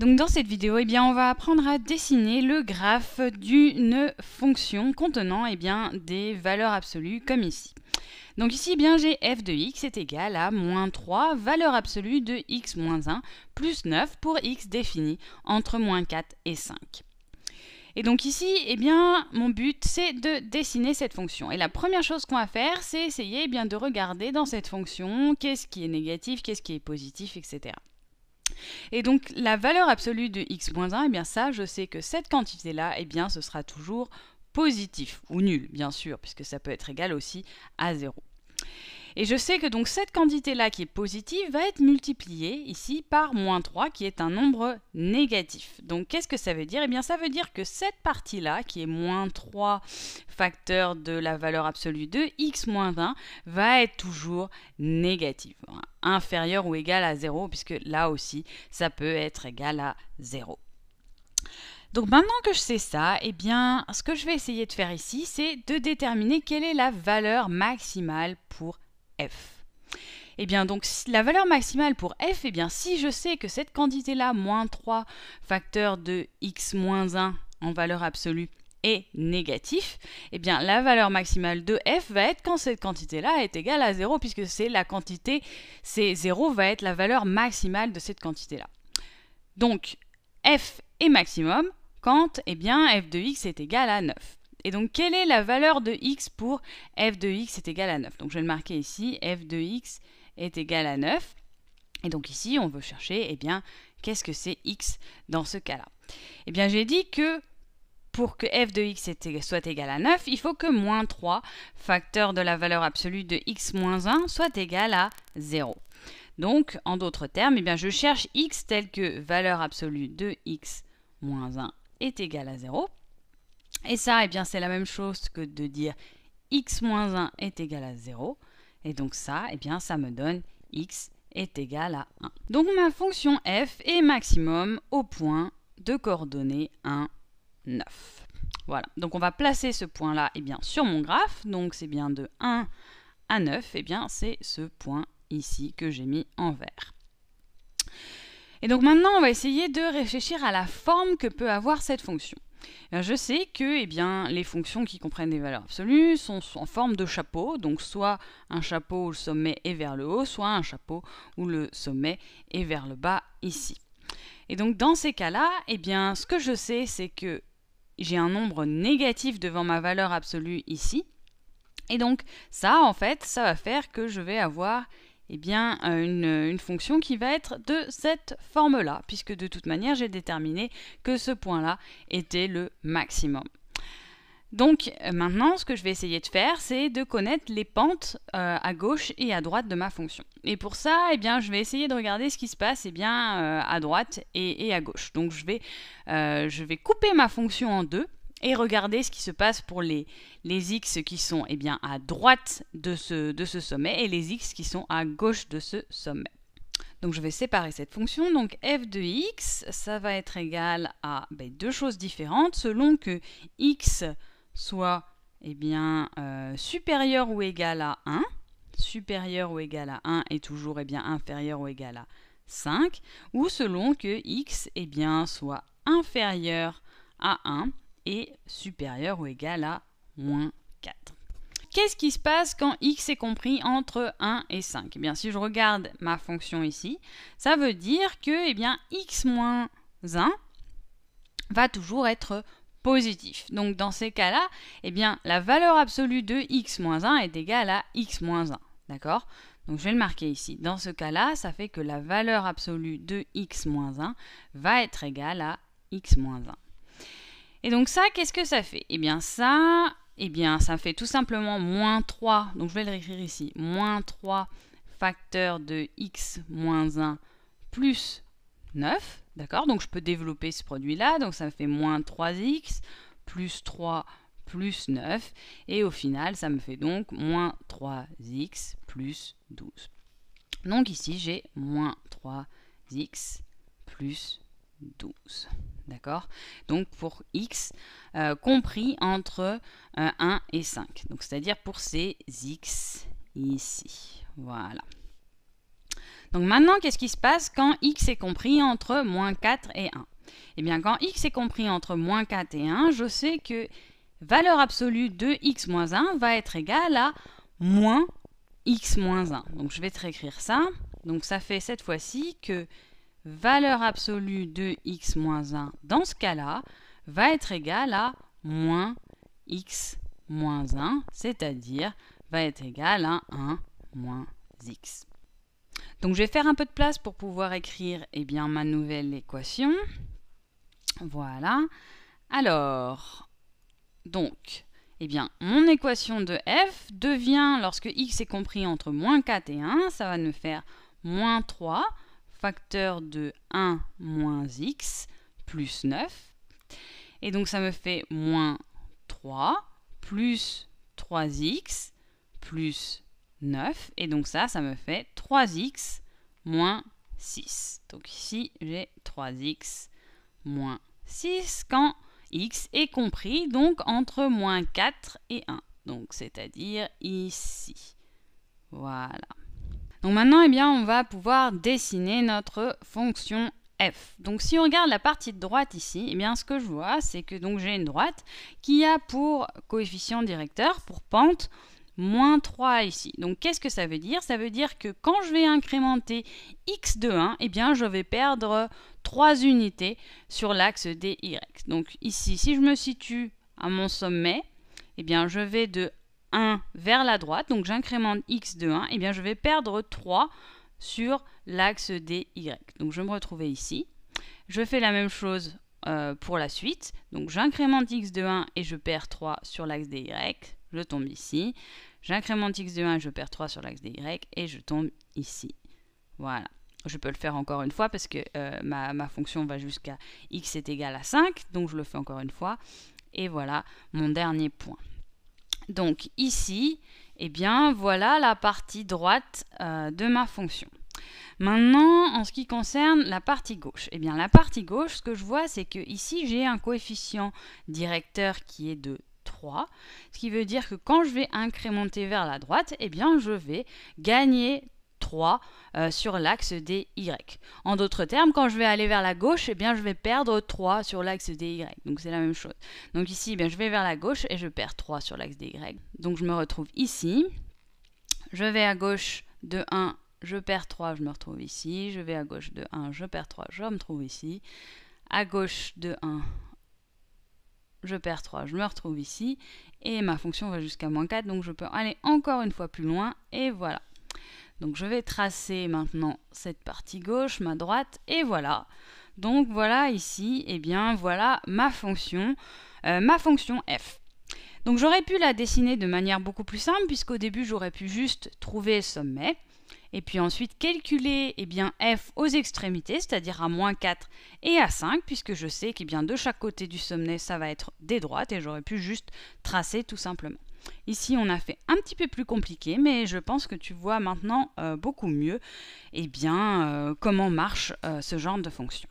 Donc dans cette vidéo, eh bien, on va apprendre à dessiner le graphe d'une fonction contenant eh bien, des valeurs absolues comme ici. Donc ici, eh bien, j'ai f de x est égal à moins 3, valeur absolue de x moins 1, plus 9 pour x défini entre moins 4 et 5. Et donc ici, eh bien, mon but, c'est de dessiner cette fonction. Et la première chose qu'on va faire, c'est essayer eh bien, de regarder dans cette fonction qu'est-ce qui est négatif, qu'est-ce qui est positif, etc. Et donc la valeur absolue de x-1, et eh bien ça, je sais que cette quantité-là, eh bien ce sera toujours positif ou nul, bien sûr, puisque ça peut être égal aussi à 0. Et je sais que donc cette quantité-là qui est positive va être multipliée ici par moins 3 qui est un nombre négatif. Donc qu'est-ce que ça veut dire Eh bien ça veut dire que cette partie-là qui est moins 3 facteur de la valeur absolue de x moins 20 va être toujours négative inférieur ou égal à 0, puisque là aussi, ça peut être égal à 0. Donc maintenant que je sais ça, eh bien, ce que je vais essayer de faire ici, c'est de déterminer quelle est la valeur maximale pour f. Eh bien, donc la valeur maximale pour f, eh bien, si je sais que cette quantité-là, moins 3 facteur de x moins 1 en valeur absolue, est négatif, eh bien la valeur maximale de f va être quand cette quantité-là est égale à 0, puisque c'est la quantité, c'est 0 va être la valeur maximale de cette quantité-là. Donc f est maximum quand eh bien, f de x est égal à 9. Et donc quelle est la valeur de x pour f de x est égal à 9 Donc je vais le marquer ici, f de x est égal à 9. Et donc ici, on veut chercher, eh bien, qu'est-ce que c'est x dans ce cas-là Eh bien, j'ai dit que pour que f de x soit égal à 9, il faut que moins 3, facteur de la valeur absolue de x moins 1, soit égal à 0. Donc, en d'autres termes, eh bien, je cherche x tel que valeur absolue de x moins 1 est égal à 0. Et ça, eh c'est la même chose que de dire x moins 1 est égal à 0. Et donc ça, eh bien, ça me donne x est égal à 1. Donc ma fonction f est maximum au point de coordonnées 1, 9. Voilà, donc on va placer ce point-là eh bien, sur mon graphe, donc c'est bien de 1 à 9, et eh bien c'est ce point ici que j'ai mis en vert. Et donc maintenant, on va essayer de réfléchir à la forme que peut avoir cette fonction. Euh, je sais que eh bien, les fonctions qui comprennent des valeurs absolues sont en forme de chapeau, donc soit un chapeau où le sommet est vers le haut, soit un chapeau où le sommet est vers le bas ici. Et donc dans ces cas-là, eh bien, ce que je sais, c'est que j'ai un nombre négatif devant ma valeur absolue ici. Et donc ça, en fait, ça va faire que je vais avoir eh bien, euh, une, fonction qui va être de cette forme-là, puisque de toute manière, j'ai déterminé que ce point-là était le maximum. Donc euh, maintenant, ce que je vais essayer de faire, c'est de connaître les pentes euh, à gauche et à droite de ma fonction. Et pour ça, eh bien, je vais essayer de regarder ce qui se passe eh bien, euh, à droite et, à gauche. Donc je vais, couper ma fonction en deux et regarder ce qui se passe pour les, les x qui sont eh bien, à droite de ce, de ce sommet et les x qui sont à gauche de ce sommet. Donc je vais séparer cette fonction. Donc f de x, ça va être égal à ben, deux choses différentes selon que x soit eh bien, euh, supérieur ou égal à 1, supérieur ou égal à 1 et toujours eh bien, inférieur ou égal à 5, ou selon que x eh bien, soit inférieur à 1 et supérieur ou égal à moins 4. Qu'est-ce qui se passe quand x est compris entre 1 et 5 eh bien, Si je regarde ma fonction ici, ça veut dire que eh bien, x moins 1 va toujours être positif. Donc dans ces cas-là, eh bien la valeur absolue de x-1 est égale à x-1. D'accord Donc je vais le marquer ici. Dans ce cas-là, ça fait que la valeur absolue de x-1 va être égale à x-1. Et donc ça, qu'est-ce que ça fait Eh bien ça, eh bien ça fait tout simplement moins 3. Donc je vais le réécrire ici. Moins 3 facteur de x-1 plus 9, d'accord Donc je peux développer ce produit-là, donc ça me fait moins 3x, plus 3, plus 9, et au final, ça me fait donc moins 3x plus 12. Donc ici, j'ai moins 3x plus 12. D'accord Donc pour x euh, compris entre 1 euh, et 5. Donc c'est-à-dire pour ces x ici. Voilà. Donc maintenant, qu'est-ce qui se passe quand x est compris entre moins 4 et 1 Eh bien, quand x est compris entre moins 4 et 1, je sais que valeur absolue de x moins 1 va être égale à moins x moins 1. Donc je vais te réécrire ça. Donc ça fait cette fois-ci que valeur absolue de x moins 1 dans ce cas-là va être égale à moins x moins 1, c'est-à-dire va être égale à 1 moins x. Donc je vais faire un peu de place pour pouvoir écrire eh bien, ma nouvelle équation. Voilà. Alors, donc, eh bien, mon équation de f devient, lorsque x est compris entre moins 4 et 1, ça va nous faire moins 3 facteur de 1 moins x plus 9. Et donc ça me fait moins 3 plus 3x plus 9. Et donc ça, ça me fait 3x moins 6. Donc ici, j'ai 3x moins 6 quand x est compris, donc entre moins 4 et 1. Donc c'est-à-dire ici. Voilà. Donc maintenant, eh bien, on va pouvoir dessiner notre fonction f. Donc si on regarde la partie de droite ici, et eh bien, ce que je vois, c'est que j'ai une droite qui a pour coefficient directeur, pour pente, moins 3 ici. Donc qu'est-ce que ça veut dire Ça veut dire que quand je vais incrémenter x de 1, eh bien je vais perdre 3 unités sur l'axe dy. Donc ici, si je me situe à mon sommet, eh bien je vais de 1 vers la droite, donc j'incrémente x de 1, eh bien je vais perdre 3 sur l'axe dy. Donc je vais me retrouver ici. Je fais la même chose euh, pour la suite. Donc j'incrémente x de 1 et je perds 3 sur l'axe dy je tombe ici. J'incrémente x de 1, je perds 3 sur l'axe des y, et je tombe ici. Voilà. Je peux le faire encore une fois parce que euh, ma, fonction va jusqu'à x est égal à 5, donc je le fais encore une fois. Et voilà mon dernier point. Donc ici, eh bien voilà la partie droite euh, de ma fonction. Maintenant, en ce qui concerne la partie gauche, eh bien la partie gauche, ce que je vois, c'est que ici j'ai un coefficient directeur qui est de 3, ce qui veut dire que quand je vais incrémenter vers la droite, eh bien je vais gagner 3 euh, sur l'axe des Y. En d'autres termes, quand je vais aller vers la gauche, eh bien, je vais perdre 3 sur l'axe des Y. Donc c'est la même chose. Donc ici, eh bien, je vais vers la gauche et je perds 3 sur l'axe des Y. Donc je me retrouve ici. Je vais à gauche de 1, je perds 3, je me retrouve ici. Je vais à gauche de 1, je perds 3, je me trouve ici. À gauche de 1, je perds 3, je me retrouve ici, et ma fonction va jusqu'à moins 4, donc je peux aller encore une fois plus loin, et voilà. Donc je vais tracer maintenant cette partie gauche, ma droite, et voilà. Donc voilà ici, et eh bien voilà ma fonction, euh, ma fonction f. Donc j'aurais pu la dessiner de manière beaucoup plus simple, puisqu'au début j'aurais pu juste trouver sommet, et puis ensuite calculer eh bien, f aux extrémités, c'est-à-dire à moins 4 et à 5, puisque je sais que eh bien, de chaque côté du sommet, ça va être des droites, et j'aurais pu juste tracer tout simplement. Ici, on a fait un petit peu plus compliqué, mais je pense que tu vois maintenant euh, beaucoup mieux eh bien, euh, comment marche euh, ce genre de fonction.